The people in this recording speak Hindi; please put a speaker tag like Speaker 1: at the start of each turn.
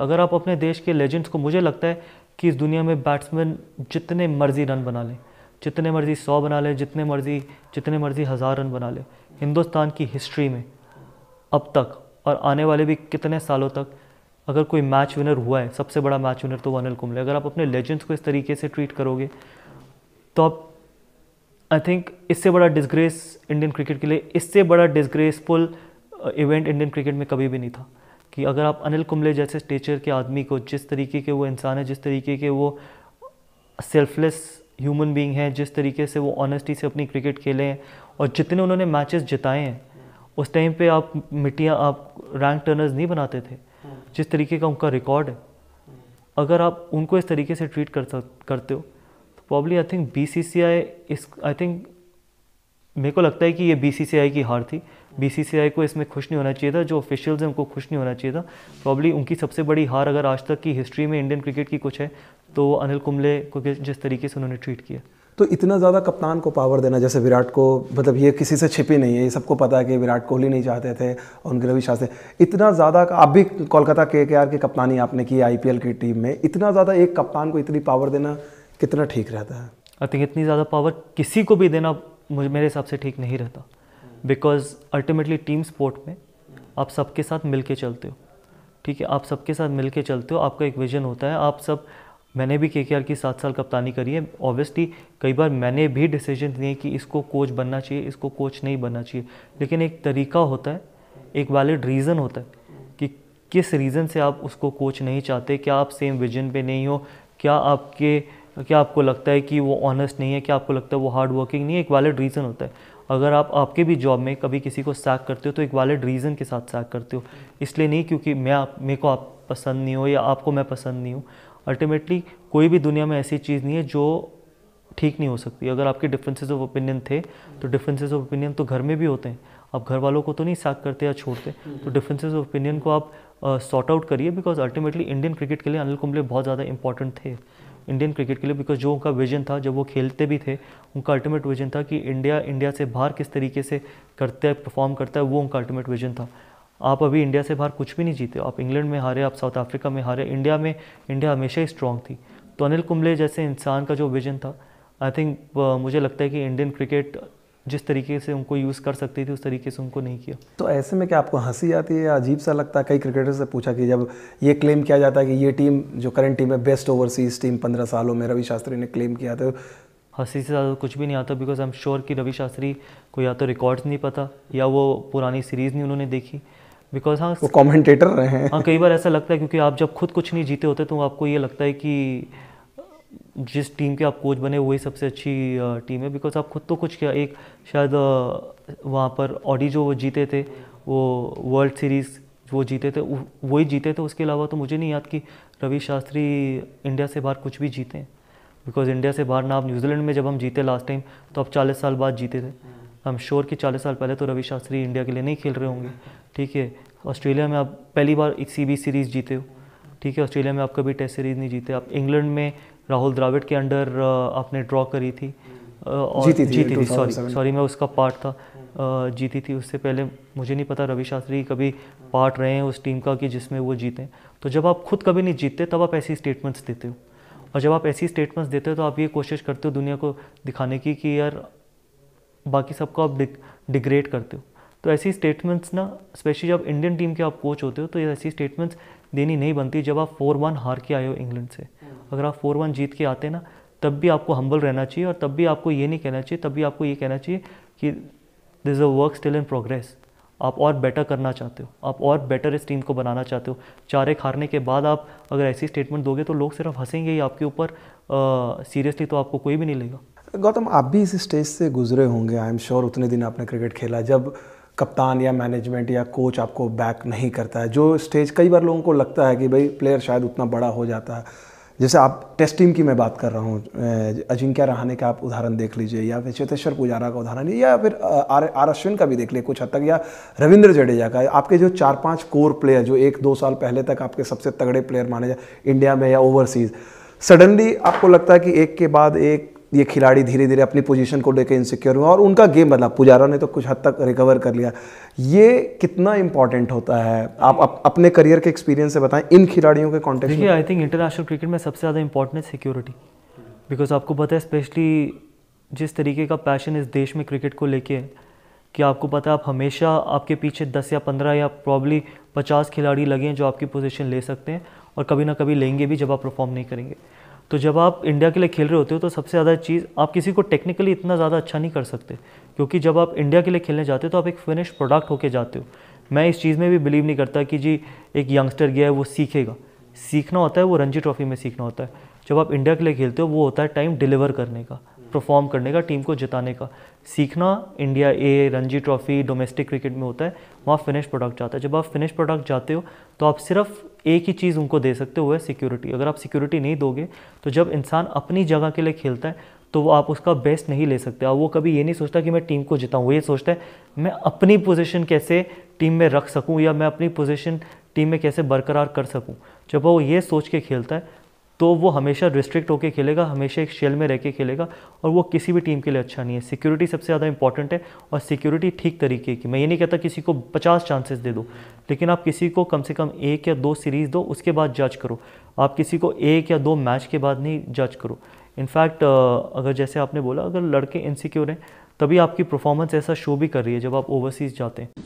Speaker 1: अगर आप अपने देश के लेजेंड्स को मुझे लगता है कि इस दुनिया में बैट्समैन जितने मर्जी रन बना लें जितने मर्जी सौ बना लें जितने मर्जी जितने मर्जी हज़ार रन बना लें हिंदुस्तान की हिस्ट्री में अब तक और आने वाले भी कितने सालों तक अगर कोई मैच विनर हुआ है सबसे बड़ा मैच विनर तो वो अनिल कुंबले अगर आप अपने लेजेंड्स को इस तरीके से ट्रीट करोगे तो आप आई थिंक इससे बड़ा डिसग्रेस इंडियन क्रिकेट के लिए इससे बड़ा डिसग्रेसफुल इवेंट इंडियन क्रिकेट में कभी भी नहीं था कि अगर आप अनिल कुंबले जैसे स्टेचर के आदमी को जिस तरीके के वो इंसान है जिस तरीके के वो सेल्फलेस ह्यूमन बीइंग हैं जिस तरीके से वो ऑनेस्टी से अपनी क्रिकेट खेले हैं और जितने उन्होंने मैचेस जिताए हैं उस टाइम पे आप मिट्टियाँ आप रैंक टर्नर्स नहीं बनाते थे जिस तरीके का उनका रिकॉर्ड है अगर आप उनको इस तरीके से ट्रीट कर सक करते हो तो प्रॉब्ली आई थिंक बी इस आई थिंक मेरे को लगता है कि ये बी की हार थी बीसीसीआई को इसमें खुश नहीं होना चाहिए था जो ऑफिशियल्स हैं उनको खुश नहीं होना चाहिए था प्रॉब्ली उनकी सबसे बड़ी हार अगर आज तक की हिस्ट्री में इंडियन क्रिकेट की कुछ है तो अनिल कुंबले को जिस तरीके से उन्होंने ट्रीट
Speaker 2: किया तो इतना ज़्यादा कप्तान को पावर देना जैसे विराट को मतलब ये किसी से छिपी नहीं है ये सबको पता है कि विराट कोहली नहीं चाहते थे और उनके रवि शास्त्री इतना ज़्यादा आप भी कोलकाता के के आर की कप्तानी आपने की आईपीएल की टीम में इतना ज़्यादा एक कप्तान को इतनी पावर देना कितना ठीक रहता है
Speaker 1: आई थिंक इतनी ज़्यादा पावर किसी को भी देना मुझे मेरे हिसाब से ठीक नहीं रहता बिकॉज अल्टीमेटली टीम स्पोर्ट में आप सबके साथ मिल के चलते हो ठीक है आप सबके साथ मिल के चलते हो आपका एक विजन होता है आप सब मैंने भी के की सात साल कप्तानी करी है ऑब्वियसली कई बार मैंने भी डिसीजन लिए कि इसको कोच बनना चाहिए इसको कोच नहीं बनना चाहिए लेकिन एक तरीका होता है एक वैलिड रीज़न होता है कि किस रीज़न से आप उसको कोच नहीं चाहते क्या आप सेम विजन पे नहीं हो क्या आपके क्या आपको लगता है कि वो ऑनेस्ट नहीं है क्या आपको लगता है वो हार्ड वर्किंग नहीं है एक वैलिड रीज़न होता है अगर आप आपके भी जॉब में कभी किसी को सैक करते हो तो एक वैलिड रीज़न के साथ सैक करते हो इसलिए नहीं क्योंकि मैं आप मेरे को आप पसंद नहीं हो या आपको मैं पसंद नहीं हूँ अल्टीमेटली कोई भी दुनिया में ऐसी चीज़ नहीं है जो ठीक नहीं हो सकती अगर आपके डिफरेंसेस ऑफ ओपिनियन थे तो डिफरेंसेस ऑफ ओपिनियन तो घर में भी होते हैं आप घर वालों को तो नहीं साक करते या छोड़ते तो डिफरेंसेस ऑफ ओपिनियन को आप सॉर्ट आउट करिए बिकॉज अल्टीमेटली इंडियन क्रिकेट के लिए अनिल कुंबले बहुत ज़्यादा इंपॉर्टेंट थे इंडियन क्रिकेट के लिए बिकॉज जो उनका विजन था जब वो खेलते भी थे उनका अल्टीमेट विजन था कि इंडिया इंडिया से बाहर किस तरीके से करते है परफॉर्म करता है वो उनका अल्टीमेट विजन था आप अभी इंडिया से बाहर कुछ भी नहीं जीते आप इंग्लैंड में हारे आप साउथ अफ्रीका में हारे इंडिया में इंडिया हमेशा ही स्ट्रॉन्ग थी तो अनिल कुंबले जैसे इंसान का जो विजन था आई थिंक मुझे लगता है कि इंडियन क्रिकेट जिस तरीके से उनको यूज़ कर सकती थी उस तरीके से
Speaker 2: उनको नहीं किया तो ऐसे में क्या आपको हंसी आती है या अजीब सा लगता है कई क्रिकेटर से पूछा कि जब ये क्लेम किया जाता है कि ये टीम जो करंट टीम है बेस्ट ओवरसीज़ टीम पंद्रह सालों में रवि शास्त्री ने क्लेम किया था तो
Speaker 1: हंसी से ज़्यादा कुछ भी नहीं आता बिकॉज आई एम श्योर कि रवि शास्त्री को या तो रिकॉर्ड्स नहीं पता या वो पुरानी सीरीज़ नहीं उन्होंने देखी बिकॉज हाँ वो कॉमेंटेटर रहे हैं हाँ कई बार ऐसा लगता है क्योंकि आप जब खुद कुछ नहीं जीते होते तो आपको ये लगता है कि जिस टीम के आप कोच बने वही सबसे अच्छी टीम है बिकॉज आप खुद तो कुछ किया एक शायद वहाँ पर ऑडी जो जीते थे वो वर्ल्ड सीरीज़ वो जीते थे वही जीते थे उसके अलावा तो मुझे नहीं याद कि रवि शास्त्री इंडिया से बाहर कुछ भी जीते बिकॉज इंडिया से बाहर ना आप न्यूजीलैंड में जब हम जीते लास्ट टाइम तो आप चालीस साल बाद जीते थे आई एम श्योर कि चालीस साल पहले तो रवि शास्त्री इंडिया के लिए नहीं खेल रहे होंगे ठीक है ऑस्ट्रेलिया में आप पहली बार सी सीरीज़ जीते हो ठीक है ऑस्ट्रेलिया में आप कभी टेस्ट सीरीज़ नहीं जीते आप इंग्लैंड में राहुल द्राविड के अंडर आपने ड्रॉ करी थी और जीती थी जीती थी सॉरी सॉरी मैं उसका पार्ट था जीती थी उससे पहले मुझे नहीं पता रवि शास्त्री कभी पार्ट रहे हैं उस टीम का कि जिसमें वो जीते तो जब आप खुद कभी नहीं जीतते तब आप ऐसी स्टेटमेंट्स देते हो और जब आप ऐसी स्टेटमेंट्स देते हो तो आप ये कोशिश करते हो दुनिया को दिखाने की कि यार बाकी सबको आप डिग्रेड करते हो तो ऐसी स्टेटमेंट्स ना स्पेशली जब इंडियन टीम के आप कोच होते हो तो ऐसी स्टेटमेंट्स देनी नहीं बनती जब आप फोर वन हार के आए हो इंग्लैंड से हाँ। अगर आप फोर वन जीत के आते ना तब भी आपको हम्बल रहना चाहिए और तब भी आपको ये नहीं कहना चाहिए तब भी आपको ये कहना चाहिए कि this a work still in progress आप और बेटर करना चाहते हो आप और बेटर इस टीम को बनाना चाहते हो चारे खारने के बाद आप अगर ऐसी स्टेटमेंट दोगे तो लोग सिर्फ हंसेंगे ही आपके ऊपर सीरियसली तो आपको कोई भी नहीं लेगा
Speaker 2: गौतम आप भी इस स्टेज से गुजरे होंगे आई एम श्योर उतने दिन आपने क्रिकेट खेला जब कप्तान या मैनेजमेंट या कोच आपको बैक नहीं करता है जो स्टेज कई बार लोगों को लगता है कि भाई प्लेयर शायद उतना बड़ा हो जाता है जैसे आप टेस्ट टीम की मैं बात कर रहा हूँ अजिंक्य रहाने का आप उदाहरण देख लीजिए या फिर चेतेश्वर पुजारा का उदाहरण या फिर आर आर अश्विन का भी देख लीजिए कुछ हद तक या रविंद्र जडेजा का आपके जो चार पांच कोर प्लेयर जो एक दो साल पहले तक आपके सबसे तगड़े प्लेयर माने जाए इंडिया में या ओवरसीज़ सडनली आपको लगता है कि एक के बाद एक ये खिलाड़ी धीरे धीरे अपनी पोजीशन को लेकर इनसिक्योर हुआ और उनका गेम बदला पुजारा ने तो कुछ हद तक रिकवर कर लिया ये कितना इंपॉर्टेंट होता है आप अप, अपने करियर के एक्सपीरियंस से बताएं इन खिलाड़ियों के कॉन्टेक्ट में आई
Speaker 1: थिंक इंटरनेशनल क्रिकेट में सबसे ज़्यादा इंपॉर्टेंट है सिक्योरिटी बिकॉज आपको पता है स्पेशली जिस तरीके का पैशन इस देश में क्रिकेट को लेके है कि आपको पता है आप हमेशा आपके पीछे दस या पंद्रह या प्रॉब्ली पचास खिलाड़ी लगे हैं जो आपकी पोजीशन ले सकते हैं और कभी ना कभी लेंगे भी जब आप परफॉर्म नहीं करेंगे तो जब आप इंडिया के लिए खेल रहे होते हो तो सबसे ज़्यादा चीज़ आप किसी को टेक्निकली इतना ज़्यादा अच्छा नहीं कर सकते क्योंकि जब आप इंडिया के लिए खेलने जाते हो तो आप एक फिनिश प्रोडक्ट होके जाते हो मैं इस चीज़ में भी बिलीव नहीं करता कि जी एक यंगस्टर गया है वो सीखेगा सीखना होता है वो रणजी ट्रॉफी में सीखना होता है जब आप इंडिया के लिए खेलते हो वो होता है टाइम डिलीवर करने का परफॉर्म करने का टीम को जिताने का सीखना India A Ranji trophy domestic cricket में होता है वहाँ फिनिश प्रोडक्ट जाता है जब आप फिनिश प्रोडक्ट जाते हो तो आप सिर्फ एक ही चीज़ उनको दे सकते हो है सिक्योरिटी अगर आप सिक्योरिटी नहीं दोगे तो जब इंसान अपनी जगह के लिए खेलता है तो वो आप उसका बेस्ट नहीं ले सकते और वो कभी ये नहीं सोचता कि मैं टीम को जिताऊँ वो ये सोचता है मैं अपनी पोजिशन कैसे टीम में रख सकूँ या मैं अपनी पोजिशन टीम में कैसे बरकरार कर सकूँ जब वो ये सोच के खेलता है तो वो हमेशा रिस्ट्रिक्ट होकर खेलेगा हमेशा एक शेल में रह के खेलेगा और वो किसी भी टीम के लिए अच्छा नहीं है सिक्योरिटी सबसे ज़्यादा इंपॉर्टेंट है और सिक्योरिटी ठीक तरीके की मैं ये नहीं कहता किसी को पचास चांसेस दे दो लेकिन आप किसी को कम से कम एक या दो सीरीज़ दो उसके बाद जज करो आप किसी को एक या दो मैच के बाद नहीं जज करो इनफैक्ट अगर जैसे आपने बोला अगर लड़के इनसिक्योर हैं तभी आपकी परफॉर्मेंस ऐसा शो भी कर रही है जब आप ओवरसीज़ जाते हैं